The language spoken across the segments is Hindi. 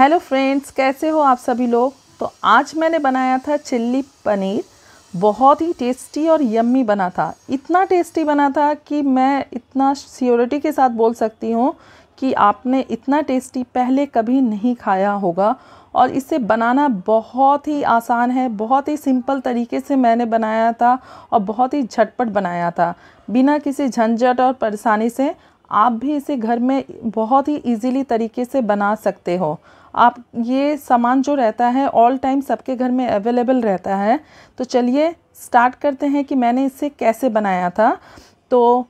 हेलो फ्रेंड्स कैसे हो आप सभी लोग तो आज मैंने बनाया था चिल्ली पनीर बहुत ही टेस्टी और यम्मी बना था इतना टेस्टी बना था कि मैं इतना सियोरिटी के साथ बोल सकती हूँ कि आपने इतना टेस्टी पहले कभी नहीं खाया होगा और इसे बनाना बहुत ही आसान है बहुत ही सिंपल तरीके से मैंने बनाया था और बहुत ही झटपट बनाया था बिना किसी झंझट और परेशानी से आप भी इसे घर में बहुत ही इजीली तरीके से बना सकते हो आप ये सामान जो रहता है ऑल टाइम सबके घर में अवेलेबल रहता है तो चलिए स्टार्ट करते हैं कि मैंने इसे कैसे बनाया था तो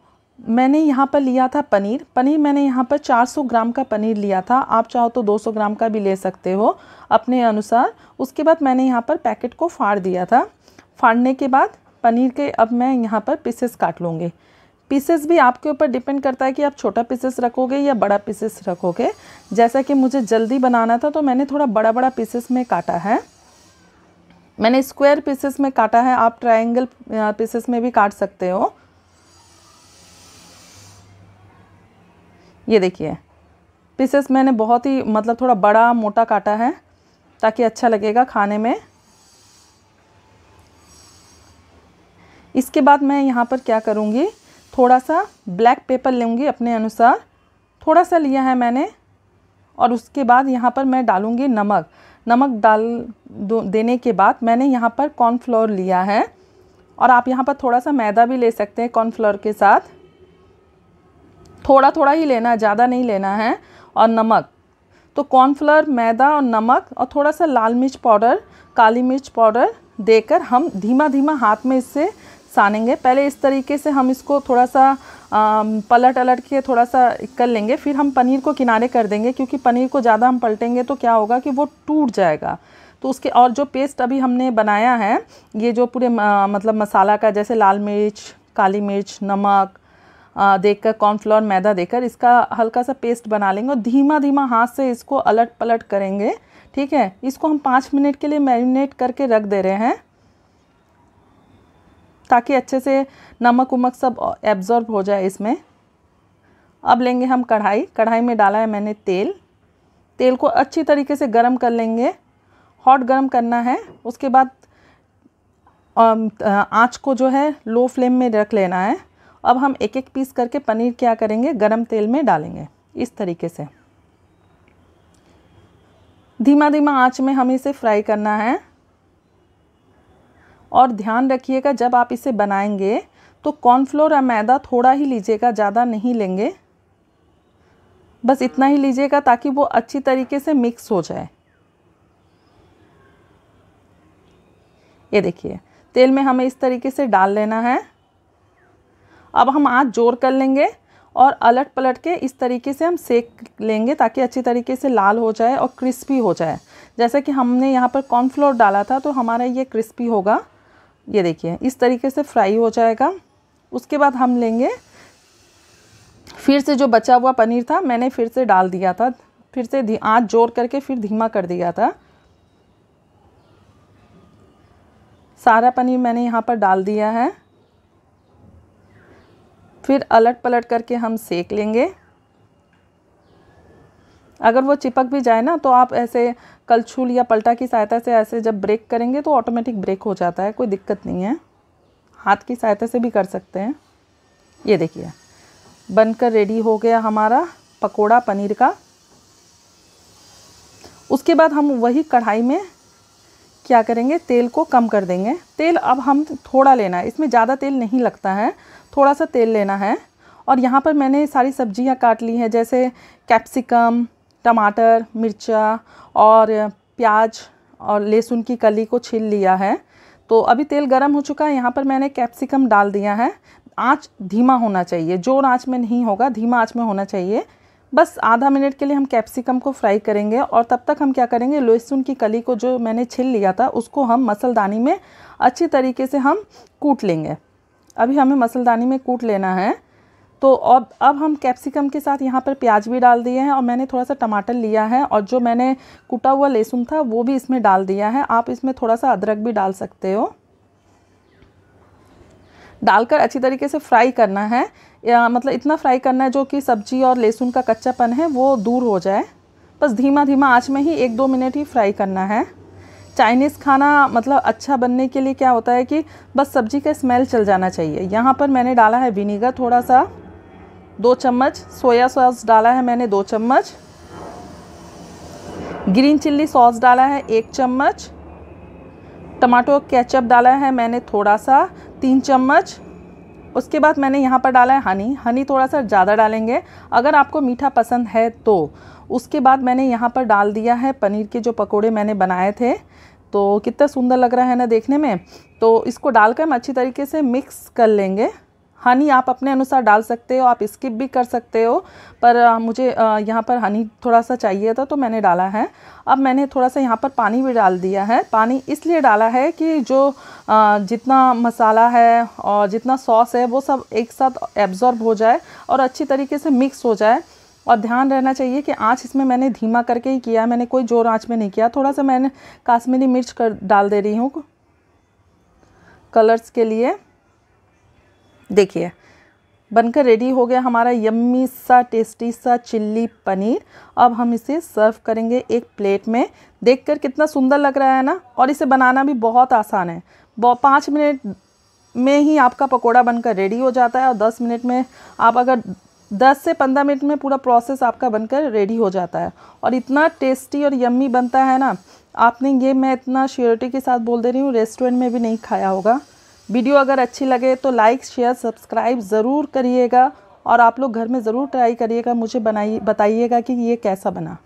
मैंने यहाँ पर लिया था पनीर पनीर मैंने यहाँ पर 400 ग्राम का पनीर लिया था आप चाहो तो 200 ग्राम का भी ले सकते हो अपने अनुसार उसके बाद मैंने यहाँ पर पैकेट को फाड़ दिया था फाड़ने के बाद पनीर के अब मैं यहाँ पर पीसेस काट लूँगी पीसेस भी आपके ऊपर डिपेंड करता है कि आप छोटा पीसेस रखोगे या बड़ा पीसेस रखोगे जैसा कि मुझे जल्दी बनाना था तो मैंने थोड़ा बड़ा बड़ा पीसेस में काटा है मैंने स्क्वायर पीसेस में काटा है आप ट्रायंगल पीसेस में भी काट सकते हो ये देखिए पीसेस मैंने बहुत ही मतलब थोड़ा बड़ा मोटा काटा है ताकि अच्छा लगेगा खाने में इसके बाद मैं यहाँ पर क्या करूँगी थोड़ा सा ब्लैक पेपर लूँगी अपने अनुसार थोड़ा सा लिया है मैंने और उसके बाद यहाँ पर मैं डालूँगी नमक नमक डाल दो देने के बाद मैंने यहाँ पर कॉर्नफ्लोर लिया है और आप यहाँ पर थोड़ा सा मैदा भी ले सकते हैं कॉर्नफ्लोर के साथ थोड़ा थोड़ा ही लेना है ज़्यादा नहीं लेना है और नमक तो कॉर्नफ्लोर मैदा और नमक और थोड़ा सा लाल मिर्च पाउडर काली मिर्च पाउडर देकर हम धीमा धीमा हाथ में इससे सानेंगे पहले इस तरीके से हम इसको थोड़ा सा पलट अलट के थोड़ा सा कर लेंगे फिर हम पनीर को किनारे कर देंगे क्योंकि पनीर को ज़्यादा हम पलटेंगे तो क्या होगा कि वो टूट जाएगा तो उसके और जो पेस्ट अभी हमने बनाया है ये जो पूरे मतलब मसाला का जैसे लाल मिर्च काली मिर्च नमक देकर कॉर्नफ्लोर मैदा देकर इसका हल्का सा पेस्ट बना लेंगे और धीमा धीमा हाथ से इसको अलट पलट करेंगे ठीक है इसको हम पाँच मिनट के लिए मैरिनेट करके रख दे रहे हैं ताकि अच्छे से नमक उमक सब एब्ज़ॉर्ब हो जाए इसमें अब लेंगे हम कढ़ाई कढ़ाई में डाला है मैंने तेल तेल को अच्छी तरीके से गर्म कर लेंगे हॉट गर्म करना है उसके बाद आँच को जो है लो फ्लेम में रख लेना है अब हम एक एक पीस करके पनीर क्या करेंगे गरम तेल में डालेंगे इस तरीके से धीमा धीमा आँच में हमें इसे फ्राई करना है और ध्यान रखिएगा जब आप इसे बनाएंगे तो कॉर्नफ्लोर या मैदा थोड़ा ही लीजिएगा ज़्यादा नहीं लेंगे बस इतना ही लीजिएगा ताकि वो अच्छी तरीके से मिक्स हो जाए ये देखिए तेल में हमें इस तरीके से डाल लेना है अब हम आँच जोर कर लेंगे और अलट पलट के इस तरीके से हम सेक लेंगे ताकि अच्छी तरीके से लाल हो जाए और क्रिस्पी हो जाए जैसे कि हमने यहाँ पर कॉर्नफ्लोर डाला था तो हमारा ये क्रिस्पी होगा ये देखिए इस तरीके से फ्राई हो जाएगा उसके बाद हम लेंगे फिर से जो बचा हुआ पनीर था मैंने फिर से डाल दिया था फिर से आँच जोड़ करके फिर धीमा कर दिया था सारा पनीर मैंने यहाँ पर डाल दिया है फिर अलट पलट करके हम सेक लेंगे अगर वो चिपक भी जाए ना तो आप ऐसे कलछुल या पलटा की सहायता से ऐसे जब ब्रेक करेंगे तो ऑटोमेटिक ब्रेक हो जाता है कोई दिक्कत नहीं है हाथ की सहायता से भी कर सकते हैं ये देखिए बनकर रेडी हो गया हमारा पकोड़ा पनीर का उसके बाद हम वही कढ़ाई में क्या करेंगे तेल को कम कर देंगे तेल अब हम थोड़ा लेना है इसमें ज़्यादा तेल नहीं लगता है थोड़ा सा तेल लेना है और यहाँ पर मैंने सारी सब्जियाँ काट ली हैं जैसे कैप्सिकम टमाटर मिर्चा और प्याज और लहसुन की कली को छील लिया है तो अभी तेल गर्म हो चुका है यहाँ पर मैंने कैप्सिकम डाल दिया है आँच धीमा होना चाहिए जोर आँच में नहीं होगा धीमा आँच में होना चाहिए बस आधा मिनट के लिए हम कैप्सिकम को फ्राई करेंगे और तब तक हम क्या करेंगे लहसुन की कली को जो मैंने छिल लिया था उसको हम मसलदानी में अच्छी तरीके से हम कूट लेंगे अभी हमें मसलदानी में कूट लेना है तो अब अब हम कैप्सिकम के साथ यहाँ पर प्याज भी डाल दिए हैं और मैंने थोड़ा सा टमाटर लिया है और जो मैंने कुटा हुआ लहसुन था वो भी इसमें डाल दिया है आप इसमें थोड़ा सा अदरक भी डाल सकते हो डालकर अच्छी तरीके से फ्राई करना है या मतलब इतना फ्राई करना है जो कि सब्जी और लहसुन का कच्चापन है वो दूर हो जाए बस धीमा धीमा आँच में ही एक दो मिनट ही फ्राई करना है चाइनीज़ खाना मतलब अच्छा बनने के लिए क्या होता है कि बस सब्जी का स्मेल चल जाना चाहिए यहाँ पर मैंने डाला है विनीगर थोड़ा सा दो चम्मच सोया सॉस डाला है मैंने दो चम्मच ग्रीन चिल्ली सॉस डाला है एक चम्मच टमाटो केचप डाला है मैंने थोड़ा सा तीन चम्मच उसके बाद मैंने यहाँ पर डाला है हनी हनी थोड़ा सा ज़्यादा डालेंगे अगर आपको मीठा पसंद है तो उसके बाद मैंने यहाँ पर डाल दिया है पनीर के जो पकोड़े मैंने बनाए थे तो कितना सुंदर लग रहा है ना देखने में तो इसको डालकर हम अच्छी तरीके से मिक्स कर लेंगे हनी आप अपने अनुसार डाल सकते हो आप स्किप भी कर सकते हो पर मुझे यहाँ पर हनी थोड़ा सा चाहिए था तो मैंने डाला है अब मैंने थोड़ा सा यहाँ पर पानी भी डाल दिया है पानी इसलिए डाला है कि जो जितना मसाला है और जितना सॉस है वो सब एक साथ एब्ज़ॉर्ब हो जाए और अच्छी तरीके से मिक्स हो जाए और ध्यान रहना चाहिए कि आँच इसमें मैंने धीमा करके ही किया मैंने कोई जोर आँच में नहीं किया थोड़ा सा मैंने काश्मीरी मिर्च कर डाल दे रही हूँ कलर्स के लिए देखिए बनकर रेडी हो गया हमारा यम्मी सा टेस्टी सा चिल्ली पनीर अब हम इसे सर्व करेंगे एक प्लेट में देखकर कितना सुंदर लग रहा है ना और इसे बनाना भी बहुत आसान है पाँच मिनट में ही आपका पकोड़ा बनकर रेडी हो जाता है और दस मिनट में आप अगर दस से पंद्रह मिनट में पूरा प्रोसेस आपका बनकर रेडी हो जाता है और इतना टेस्टी और यम्मी बनता है ना आपने ये मैं इतना श्योरिटी के साथ बोल दे रही हूँ रेस्टोरेंट में भी नहीं खाया होगा वीडियो अगर अच्छी लगे तो लाइक शेयर सब्सक्राइब ज़रूर करिएगा और आप लोग घर में ज़रूर ट्राई करिएगा मुझे बनाइए बताइएगा कि ये कैसा बना